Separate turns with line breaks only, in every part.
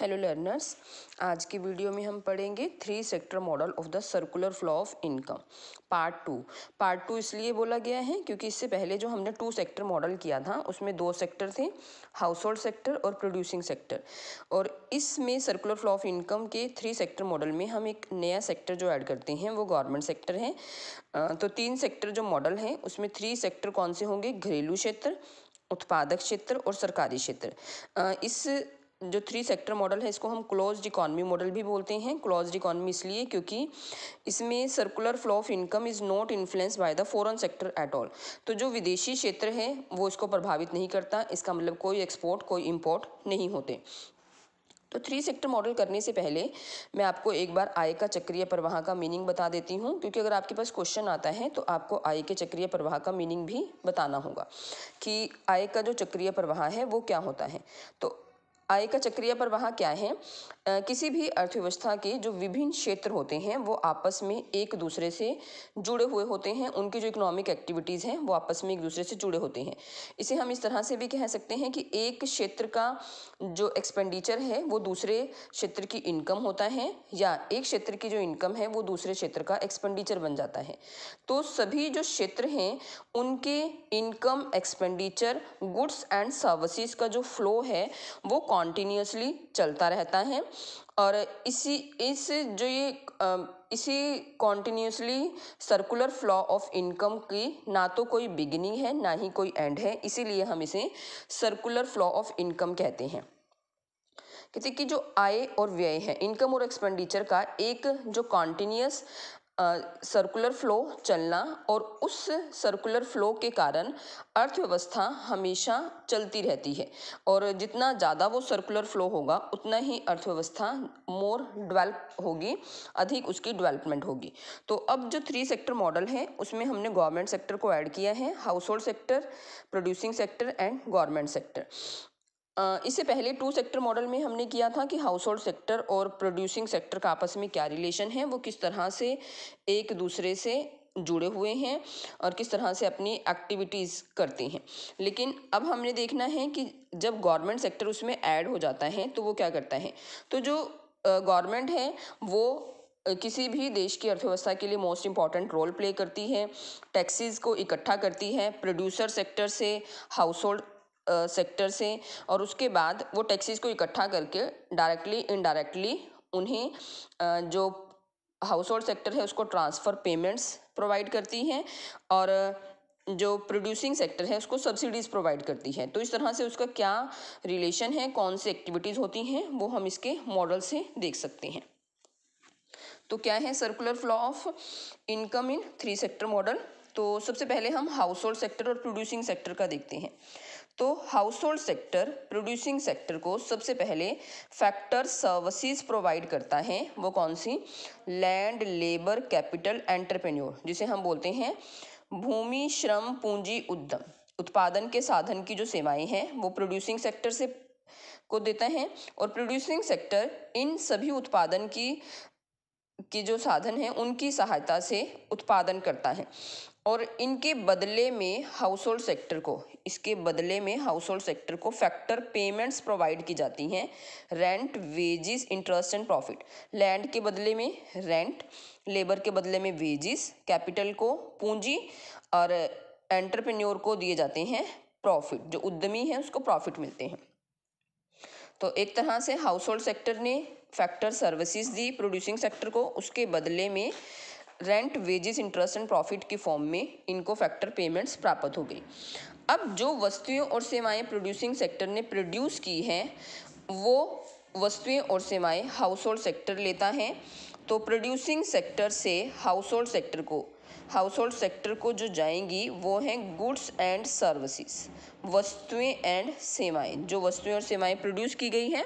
hello learners आज की video में हम पढ़ेंगे three sector model of the circular flow of income part two part two इसलिए बोला गया है क्योंकि इससे पहले जो हमने टू सेक्टर मॉडल किया था उसमें दो सेक्टर थे हाउस होल्ड सेक्टर और प्रोड्यूसिंग सेक्टर और इसमें सर्कुलर फ्लो ऑफ इनकम के थ्री सेक्टर मॉडल में हम एक नया सेक्टर जो ऐड करते हैं वो गवर्नमेंट सेक्टर है तो तीन सेक्टर जो मॉडल हैं उसमें थ्री सेक्टर कौन से होंगे घरेलू क्षेत्र उत्पादक क्षेत्र और सरकारी क्षेत्र इस जो थ्री सेक्टर मॉडल है इसको हम क्लोज इकॉनमी मॉडल भी बोलते हैं क्लोज्ड इकॉनमी इसलिए क्योंकि इसमें circular flow of income is not influence by the foreign sector at all तो जो विदेशी क्षेत्र है वो इसको प्रभावित नहीं करता इसका मतलब कोई एक्सपोर्ट कोई इम्पोर्ट नहीं होते तो थ्री सेक्टर मॉडल करने से पहले मैं आपको एक बार आय का चक्रीय प्रवाह का मीनिंग बता देती हूँ क्योंकि अगर आपके पास क्वेश्चन आता है तो आपको आय के चक्रीय प्रवाह का मीनिंग भी बताना होगा कि आय का जो चक्रीय प्रवाह है वो क्या होता है तो आय का चक्रीय प्रवाह क्या है किसी भी अर्थव्यवस्था के जो विभिन्न क्षेत्र होते हैं वो आपस में एक दूसरे से जुड़े हुए होते हैं उनकी जो इकोनॉमिक एक्टिविटीज़ हैं वो आपस में एक दूसरे से जुड़े होते हैं इसे हम इस तरह से भी कह सकते हैं कि एक क्षेत्र का जो एक्सपेंडिचर है वो दूसरे क्षेत्र की इनकम होता है या एक क्षेत्र की जो इनकम है वो दूसरे क्षेत्र का एक्सपेंडिचर बन जाता है तो सभी जो क्षेत्र हैं उनके income expenditure goods and services का जो फ्लो है वो कॉन्टीन्यूसली चलता रहता है और इसी इस जो ये इसी continuously circular flow of income की ना तो कोई बिगिनिंग है ना ही कोई एंड है इसीलिए हम इसे सर्कुलर फ्लो ऑफ इनकम कहते हैं कहते कि जो आय और व्यय है इनकम और एक्सपेंडिचर का एक जो कॉन्टीन्यूस सर्कुलर फ्लो चलना और उस सर्कुलर फ्लो के कारण अर्थव्यवस्था हमेशा चलती रहती है और जितना ज़्यादा वो सर्कुलर फ्लो होगा उतना ही अर्थव्यवस्था मोर डेवलप होगी अधिक उसकी डेवलपमेंट होगी तो अब जो थ्री सेक्टर मॉडल है उसमें हमने गवर्नमेंट सेक्टर को ऐड किया है household sector producing sector and government sector इससे पहले टू सेक्टर मॉडल में हमने किया था कि हाउस होल्ड सेक्टर और प्रोड्यूसिंग सेक्टर का आपस में क्या रिलेशन है वो किस तरह से एक दूसरे से जुड़े हुए हैं और किस तरह से अपनी एक्टिविटीज़ करते हैं लेकिन अब हमने देखना है कि जब गवर्नमेंट सेक्टर उसमें ऐड हो जाता है तो वो क्या करता है तो जो गवर्नमेंट है वो किसी भी देश की अर्थव्यवस्था के लिए मोस्ट इम्पॉर्टेंट रोल प्ले करती है टैक्सेस को इकट्ठा करती है प्रोड्यूसर सेक्टर से हाउस होल्ड सेक्टर से और उसके बाद वो टैक्सीज को इकट्ठा करके डायरेक्टली इनडायरेक्टली उन्हें जो हाउस होल्ड सेक्टर है उसको ट्रांसफ़र पेमेंट्स प्रोवाइड करती हैं और जो प्रोड्यूसिंग सेक्टर है उसको सब्सिडीज़ प्रोवाइड करती है तो इस तरह से उसका क्या रिलेशन है कौन सी एक्टिविटीज़ होती हैं वो हम इसके मॉडल से देख सकते हैं तो क्या है circular flow of income in three sector model तो सबसे पहले हम हाउस होल्ड सेक्टर और प्रोड्यूसिंग सेक्टर का देखते हैं तो household sector producing sector को सबसे पहले फैक्टर सर्विसेज प्रोवाइड करता है वो कौन सी लैंड लेबर कैपिटल एंटरप्रेन्योर जिसे हम बोलते हैं भूमि श्रम पूंजी उद्यम उत्पादन के साधन की जो सेवाएं हैं वो प्रोड्यूसिंग सेक्टर से को देता है और प्रोड्यूसिंग सेक्टर इन सभी उत्पादन की के जो साधन हैं उनकी सहायता से उत्पादन करता है और इनके बदले में हाउस होल्ड सेक्टर को इसके बदले में हाउस होल्ड सेक्टर को फैक्टर पेमेंट्स प्रोवाइड की जाती हैं rent wages interest and profit land के बदले में रेंट लेबर के बदले में वेजेस कैपिटल को पूंजी और एंटरप्रेन्योर को दिए जाते हैं प्रॉफिट जो उद्यमी है उसको प्रॉफिट मिलते हैं तो एक तरह से हाउस होल्ड सेक्टर ने फैक्टर सर्विसेज दी प्रोड्यूसिंग सेक्टर को उसके बदले में rent wages interest and profit के फॉर्म में इनको फैक्टर पेमेंट्स प्राप्त हो गई अब जो वस्तुएं और सेवाएं प्रोड्यूसिंग सेक्टर ने प्रोड्यूस की हैं वो वस्तुएं और सेवाएं हाउस होल्ड सेक्टर लेता है तो प्रोड्यूसिंग सेक्टर से हाउस होल्ड सेक्टर को हाउस होल्ड सेक्टर को जो जाएंगी वो हैं गुड्स एंड सर्विसेज वस्तुएं एंड सेवाएं जो वस्तुएं और सेवाएं प्रोड्यूस की गई हैं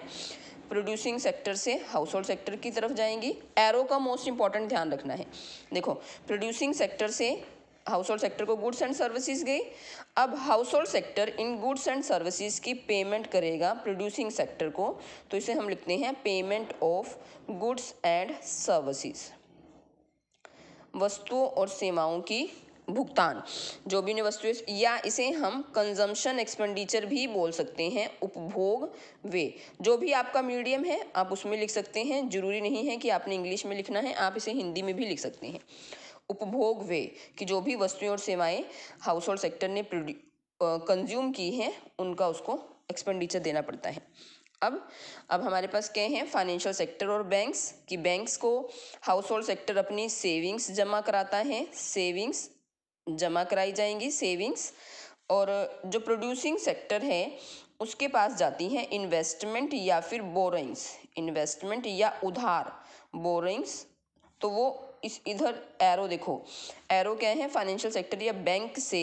प्रोड्यूसिंग सेक्टर से हाउस होल्ड सेक्टर की तरफ जाएंगी एरो का मोस्ट इंपॉर्टेंट ध्यान रखना है देखो प्रोड्यूसिंग सेक्टर से हाउस होल्ड सेक्टर को गुड्स एंड सर्विसेज गई अब हाउस होल्ड सेक्टर इन गुड्स एंड सर्विसेज की पेमेंट करेगा प्रोड्यूसिंग सेक्टर को तो इसे हम लिखते हैं payment of goods and services वस्तुओं और सेवाओं की भुगतान जो भी वस्तु या इसे हम कंजम्पशन एक्सपेंडिचर भी बोल सकते हैं उपभोग वे जो भी आपका मीडियम है आप उसमें लिख सकते हैं जरूरी नहीं है कि आपने इंग्लिश में लिखना है आप इसे हिंदी में भी लिख सकते हैं उपभोग वे कि जो भी वस्तुएं और सेवाएं हाउस होल्ड सेक्टर ने कंज्यूम की हैं उनका उसको एक्सपेंडिचर देना पड़ता है अब अब हमारे पास क्या हैं फाइनेंशियल सेक्टर और बैंक्स कि बैंक्स को हाउस होल्ड सेक्टर अपनी सेविंग्स जमा कराता है सेविंग्स जमा कराई जाएंगी सेविंग्स और जो प्रोड्यूसिंग सेक्टर है उसके पास जाती हैं इन्वेस्टमेंट या फिर बोरिंग्स इन्वेस्टमेंट या उधार बोरिंग्स तो वो इस इधर एरो देखो एरो क्या है फाइनेंशियल सेक्टर या बैंक से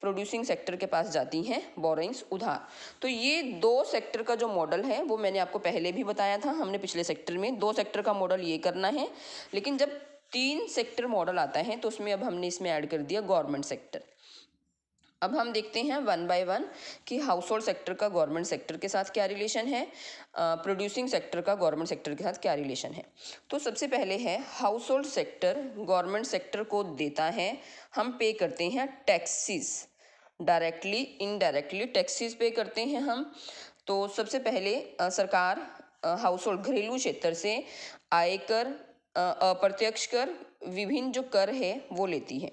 प्रोड्यूसिंग सेक्टर के पास जाती हैं बोरिंग्स उधार तो ये दो सेक्टर का जो मॉडल है वो मैंने आपको पहले भी बताया था हमने पिछले सेक्टर में दो सेक्टर का मॉडल ये करना है लेकिन जब तीन सेक्टर मॉडल आता है तो उसमें अब हमने इसमें ऐड कर दिया गवर्नमेंट सेक्टर अब हम देखते हैं वन बाय वन कि हाउस होल्ड सेक्टर का गवर्नमेंट सेक्टर के साथ क्या रिलेशन है प्रोड्यूसिंग सेक्टर का गवर्नमेंट सेक्टर के साथ क्या रिलेशन है तो सबसे पहले है household sector government sector को देता है हम पे करते हैं टैक्सीज डायरेक्टली इनडायरेक्टली टैक्सीज पे करते हैं हम तो सबसे पहले uh, सरकार हाउस होल्ड घरेलू क्षेत्र से आयकर अप्रत्यक्ष कर विभिन्न जो कर है वो लेती है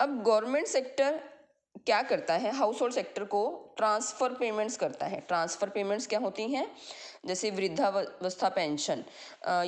अब गवर्नमेंट सेक्टर क्या करता है हाउस होल्ड सेक्टर को ट्रांसफ़र पेमेंट्स करता है ट्रांसफ़र पेमेंट्स क्या होती हैं जैसे वृद्धावस्था पेंशन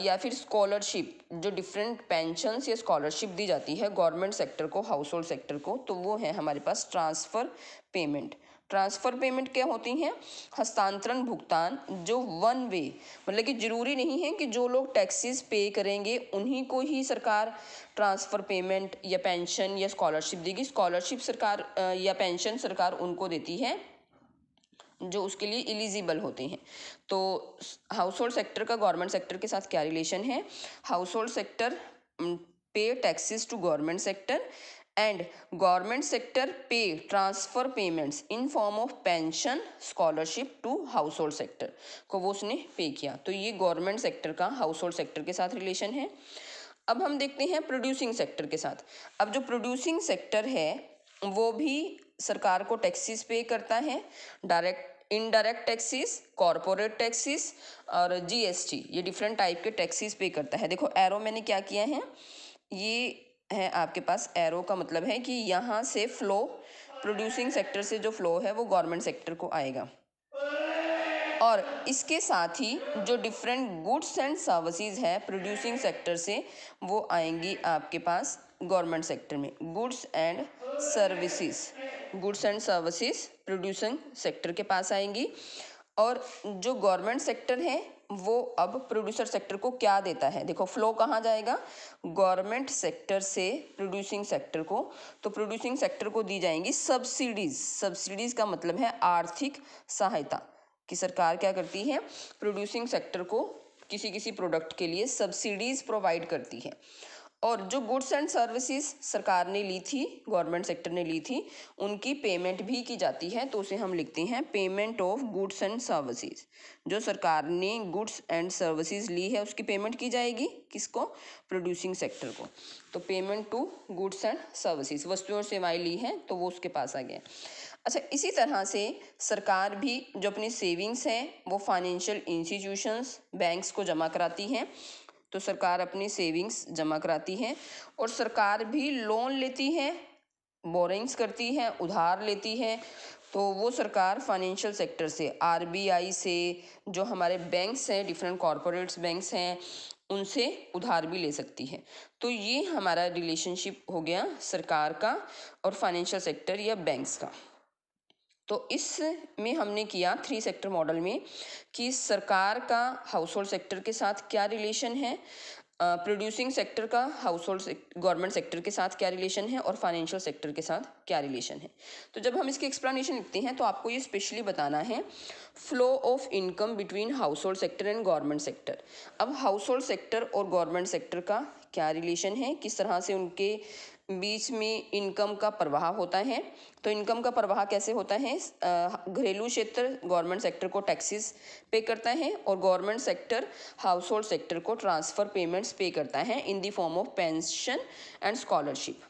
या फिर स्कॉलरशिप जो डिफरेंट पेंशन या स्कॉलरशिप दी जाती है गवर्नमेंट सेक्टर को हाउस होल्ड सेक्टर को तो वो है हमारे पास ट्रांसफ़र पेमेंट ट्रांसफ़र पेमेंट क्या होती हैं हस्तांतरण भुगतान जो वन वे मतलब कि ज़रूरी नहीं है कि जो लोग टैक्सेस पे करेंगे उन्हीं को ही सरकार ट्रांसफ़र पेमेंट या पेंशन या स्कॉलरशिप देगी स्कॉलरशिप सरकार या पेंशन सरकार उनको देती है जो उसके लिए एलिजिबल होते हैं तो हाउस होल्ड सेक्टर का गवर्नमेंट सेक्टर के साथ क्या रिलेशन है household sector pay taxes to government sector and government sector pay transfer payments in form of pension scholarship to household sector को वो उसने पे किया तो ये गवर्नमेंट सेक्टर का हाउस होल्ड सेक्टर के साथ रिलेशन है अब हम देखते हैं प्रोड्यूसिंग सेक्टर के साथ अब जो प्रोड्यूसिंग सेक्टर है वो भी सरकार को टैक्सीज पे करता है direct indirect taxes corporate taxes और जीएसटी ये डिफरेंट टाइप के टैक्सीज पे करता है देखो एरो मैंने क्या किया है ये है आपके पास एरो का मतलब है कि यहाँ से फ्लो प्रोड्यूसिंग सेक्टर से जो फ्लो है वो गवर्नमेंट सेक्टर को आएगा और इसके साथ ही जो डिफरेंट गुड्स एंड सर्विसेज है प्रोड्यूसिंग सेक्टर से वो आएंगी आपके पास गवर्नमेंट सेक्टर में goods and services goods and services producing sector के पास आएंगी और जो गवर्नमेंट सेक्टर है वो अब प्रोड्यूसर सेक्टर को क्या देता है देखो फ्लो कहाँ जाएगा गवर्नमेंट सेक्टर से प्रोड्यूसिंग सेक्टर को तो प्रोड्यूसिंग सेक्टर को दी जाएंगी सब्सिडीज सब्सिडीज का मतलब है आर्थिक सहायता कि सरकार क्या करती है प्रोड्यूसिंग सेक्टर को किसी किसी प्रोडक्ट के लिए सब्सिडीज प्रोवाइड करती है और जो गुड्स एंड सर्विसेज सरकार ने ली थी गवर्नमेंट सेक्टर ने ली थी उनकी पेमेंट भी की जाती है तो उसे हम लिखते हैं payment of goods and services जो सरकार ने गुड्स एंड सर्विसेज ली है उसकी पेमेंट की जाएगी किसको प्रोड्यूसिंग सेक्टर को तो payment to goods and services वस्तु और सेवाएं ली हैं तो वो उसके पास आ गया अच्छा इसी तरह से सरकार भी जो अपनी सेविंग्स हैं वो फाइनेंशियल इंस्टीट्यूशंस बैंक्स को जमा कराती हैं तो सरकार अपनी सेविंग्स जमा कराती है और सरकार भी लोन लेती है बोरिंग्स करती है उधार लेती है तो वो सरकार फाइनेंशियल सेक्टर से आरबीआई से जो हमारे बैंक्स हैं डिफरेंट कॉरपोरेट्स बैंक्स हैं उनसे उधार भी ले सकती है तो ये हमारा रिलेशनशिप हो गया सरकार का और फाइनेंशियल सेक्टर या बैंक्स का तो इस में हमने किया थ्री सेक्टर मॉडल में कि सरकार का हाउस होल्ड सेक्टर के साथ क्या रिलेशन है प्रोड्यूसिंग सेक्टर का हाउस होल्ड गवर्नमेंट सेक्टर के साथ क्या रिलेशन है और फाइनेंशियल सेक्टर के साथ क्या रिलेशन है तो जब हम इसकी एक्सप्लेनेशन लिखते हैं तो आपको ये स्पेशली बताना है flow of income between household sector and government sector अब हाउस होल्ड सेक्टर और गवर्नमेंट सेक्टर का क्या रिलेशन है किस तरह से उनके बीच में इनकम का प्रवाह होता है तो इनकम का प्रवाह कैसे होता है घरेलू क्षेत्र गवर्नमेंट सेक्टर को टैक्सेस पे करता है और government sector household sector को ट्रांसफ़र पेमेंट्स पे करता है in the form of pension and scholarship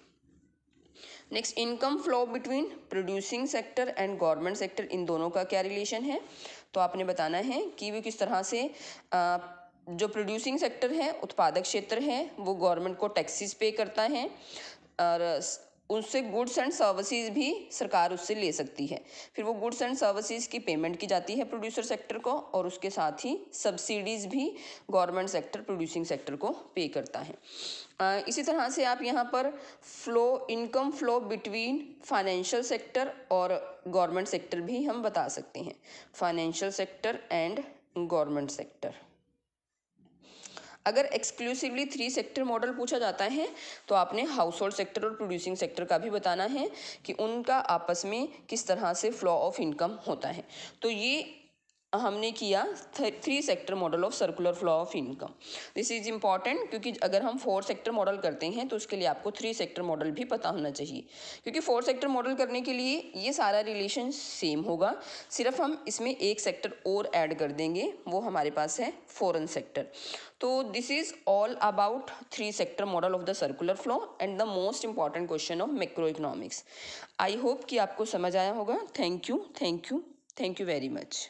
next income flow between producing sector and government sector इन दोनों का क्या रिलेशन है तो आपने बताना है कि वे किस तरह से आ, जो प्रोड्यूसिंग सेक्टर है उत्पादक क्षेत्र है वो गवर्नमेंट को टैक्सेस पे करता है और उससे गुड्स एंड सर्विसेज भी सरकार उससे ले सकती है फिर वो गुड्स एंड सर्विसेज की पेमेंट की जाती है प्रोड्यूसर सेक्टर को और उसके साथ ही सब्सिडीज़ भी गवर्नमेंट सेक्टर प्रोड्यूसिंग सेक्टर को पे करता है इसी तरह से आप यहाँ पर flow income flow between financial sector और गवर्नमेंट सेक्टर भी हम बता सकते हैं financial sector and government sector अगर एक्सक्लूसिवली थ्री सेक्टर मॉडल पूछा जाता है तो आपने हाउस होल्ड सेक्टर और प्रोड्यूसिंग सेक्टर का भी बताना है कि उनका आपस में किस तरह से फ्लो ऑफ इनकम होता है तो ये हमने किया three sector model of circular flow of income this is important क्योंकि अगर हम फोर सेक्टर मॉडल करते हैं तो उसके लिए आपको थ्री सेक्टर मॉडल भी पता होना चाहिए क्योंकि फोर सेक्टर मॉडल करने के लिए ये सारा रिलेशन सेम होगा सिर्फ हम इसमें एक सेक्टर और ऐड कर देंगे वो हमारे पास है फॉरन सेक्टर तो this is all about three sector model of the circular flow and the most important question of macroeconomics I hope कि आपको समझ आया होगा thank you thank you thank you very much